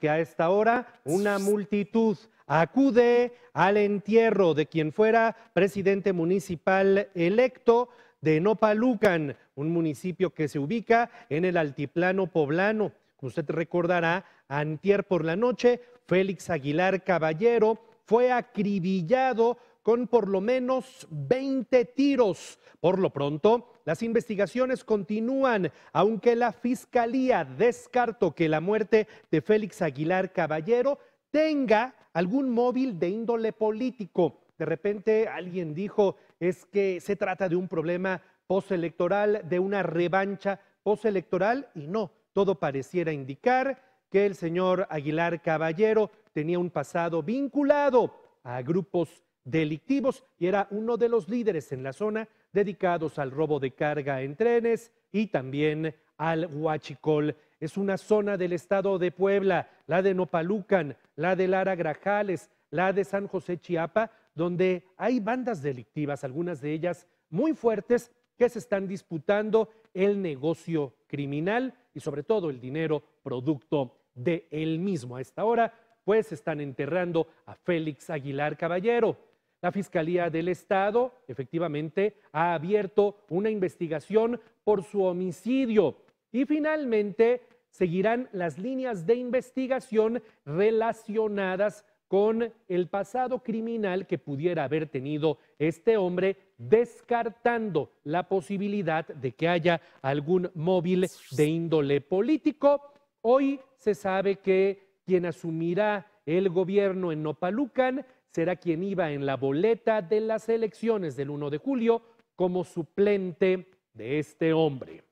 que a esta hora una multitud acude al entierro de quien fuera presidente municipal electo de Nopalucan, un municipio que se ubica en el altiplano poblano. Como usted recordará, antier por la noche, Félix Aguilar Caballero fue acribillado con por lo menos 20 tiros. Por lo pronto, las investigaciones continúan, aunque la Fiscalía descartó que la muerte de Félix Aguilar Caballero tenga algún móvil de índole político. De repente alguien dijo, es que se trata de un problema postelectoral, de una revancha postelectoral, y no, todo pareciera indicar que el señor Aguilar Caballero tenía un pasado vinculado a grupos delictivos y era uno de los líderes en la zona dedicados al robo de carga en trenes y también al huachicol. Es una zona del estado de Puebla, la de Nopalucan, la de Lara Grajales, la de San José Chiapa, donde hay bandas delictivas, algunas de ellas muy fuertes, que se están disputando el negocio criminal y sobre todo el dinero producto de él mismo. A esta hora, pues están enterrando a Félix Aguilar Caballero, la Fiscalía del Estado efectivamente ha abierto una investigación por su homicidio y finalmente seguirán las líneas de investigación relacionadas con el pasado criminal que pudiera haber tenido este hombre, descartando la posibilidad de que haya algún móvil de índole político. Hoy se sabe que quien asumirá el gobierno en Nopalucan será quien iba en la boleta de las elecciones del 1 de julio como suplente de este hombre.